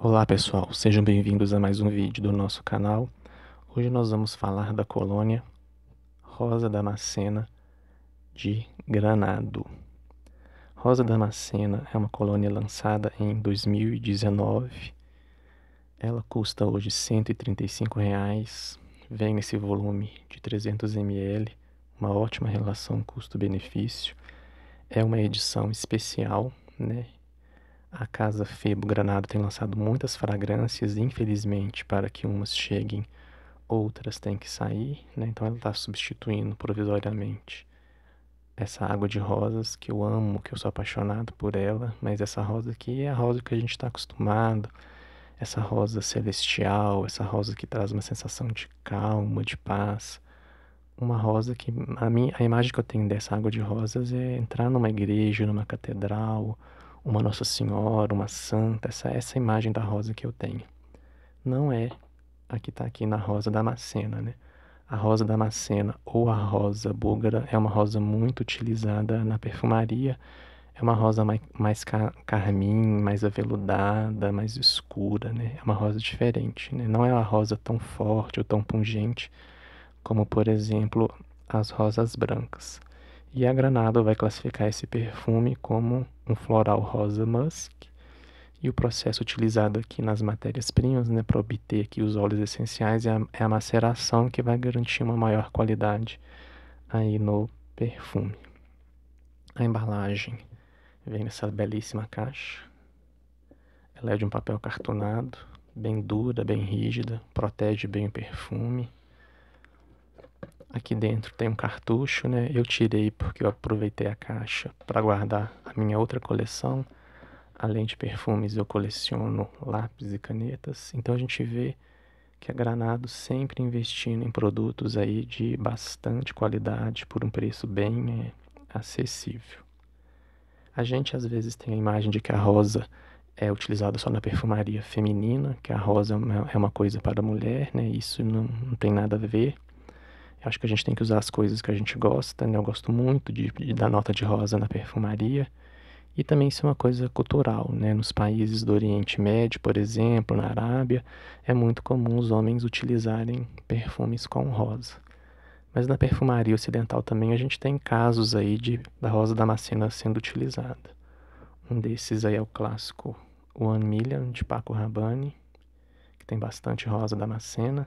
Olá pessoal, sejam bem-vindos a mais um vídeo do nosso canal. Hoje nós vamos falar da colônia Rosa Damascena de Granado. Rosa Damascena é uma colônia lançada em 2019. Ela custa hoje R$ 135, reais. vem nesse volume de 300 ml, uma ótima relação custo-benefício. É uma edição especial, né? A Casa Febo Granado tem lançado muitas fragrâncias, infelizmente, para que umas cheguem, outras têm que sair, né? Então ela está substituindo provisoriamente essa água de rosas que eu amo, que eu sou apaixonado por ela, mas essa rosa aqui é a rosa que a gente está acostumado, essa rosa celestial, essa rosa que traz uma sensação de calma, de paz. Uma rosa que a, minha, a imagem que eu tenho dessa água de rosas é entrar numa igreja, numa catedral, uma Nossa Senhora, uma santa, essa, essa imagem da rosa que eu tenho. Não é a que está aqui na rosa da Macena, né? A rosa da Macena ou a rosa búlgara é uma rosa muito utilizada na perfumaria. É uma rosa mais, mais car carmim, mais aveludada, mais escura, né? É uma rosa diferente, né? Não é uma rosa tão forte ou tão pungente como, por exemplo, as rosas brancas. E a Granada vai classificar esse perfume como um floral rosa musk. E o processo utilizado aqui nas matérias-primas, né, para obter aqui os óleos essenciais, é a, é a maceração que vai garantir uma maior qualidade aí no perfume. A embalagem vem nessa belíssima caixa. Ela é de um papel cartonado, bem dura, bem rígida, protege bem o perfume Aqui dentro tem um cartucho, né? Eu tirei porque eu aproveitei a caixa para guardar a minha outra coleção. Além de perfumes, eu coleciono lápis e canetas. Então a gente vê que a é Granado sempre investindo em produtos aí de bastante qualidade por um preço bem é, acessível. A gente às vezes tem a imagem de que a rosa é utilizada só na perfumaria feminina, que a rosa é uma, é uma coisa para a mulher, né? Isso não, não tem nada a ver. Eu acho que a gente tem que usar as coisas que a gente gosta, né? Eu gosto muito de, de da nota de rosa na perfumaria. E também isso é uma coisa cultural, né? Nos países do Oriente Médio, por exemplo, na Arábia, é muito comum os homens utilizarem perfumes com rosa. Mas na perfumaria ocidental também a gente tem casos aí de da rosa damascena sendo utilizada. Um desses aí é o clássico One Million de Paco Rabanne, que tem bastante rosa damascena.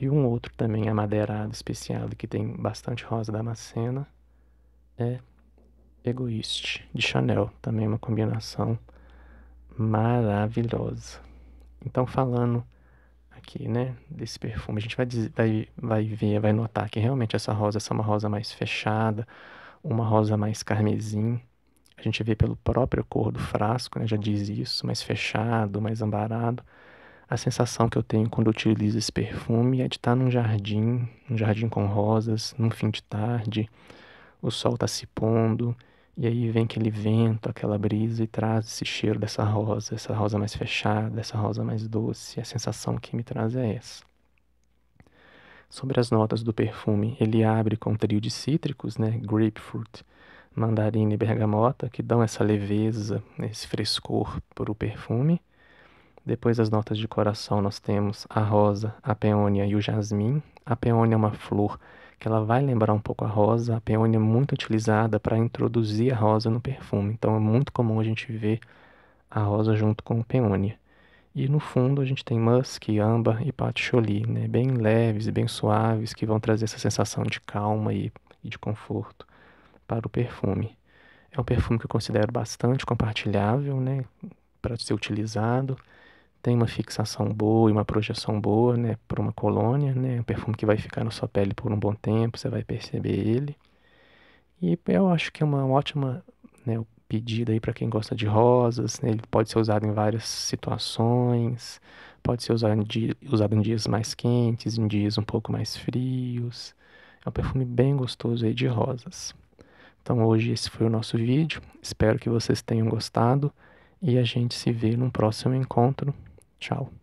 E um outro também amadeirado, especiado, que tem bastante rosa da macena, é egoíste de Chanel. Também uma combinação maravilhosa. Então, falando aqui, né, desse perfume, a gente vai, vai, vai ver, vai notar que realmente essa rosa essa é uma rosa mais fechada, uma rosa mais carmesim. A gente vê pelo próprio cor do frasco, né, já diz isso, mais fechado, mais ambarado. A sensação que eu tenho quando eu utilizo esse perfume é de estar tá num jardim, um jardim com rosas, num fim de tarde, o sol está se pondo, e aí vem aquele vento, aquela brisa e traz esse cheiro dessa rosa, essa rosa mais fechada, essa rosa mais doce. A sensação que me traz é essa. Sobre as notas do perfume, ele abre com um trio de cítricos, né? Grapefruit, mandarina e bergamota, que dão essa leveza, esse frescor para o perfume. Depois das notas de coração, nós temos a rosa, a peônia e o jasmim. A peônia é uma flor que ela vai lembrar um pouco a rosa. A peônia é muito utilizada para introduzir a rosa no perfume. Então é muito comum a gente ver a rosa junto com a peônia. E no fundo a gente tem musk, âmbar e patchouli, né? bem leves, e bem suaves, que vão trazer essa sensação de calma e, e de conforto para o perfume. É um perfume que eu considero bastante compartilhável, né? para ser utilizado tem uma fixação boa e uma projeção boa, né, para uma colônia, né, um perfume que vai ficar na sua pele por um bom tempo, você vai perceber ele. E eu acho que é uma ótima né, pedida aí para quem gosta de rosas. Né? Ele pode ser usado em várias situações, pode ser usado em, dia, usado em dias mais quentes, em dias um pouco mais frios. É um perfume bem gostoso aí de rosas. Então hoje esse foi o nosso vídeo. Espero que vocês tenham gostado e a gente se vê num próximo encontro. Ciao.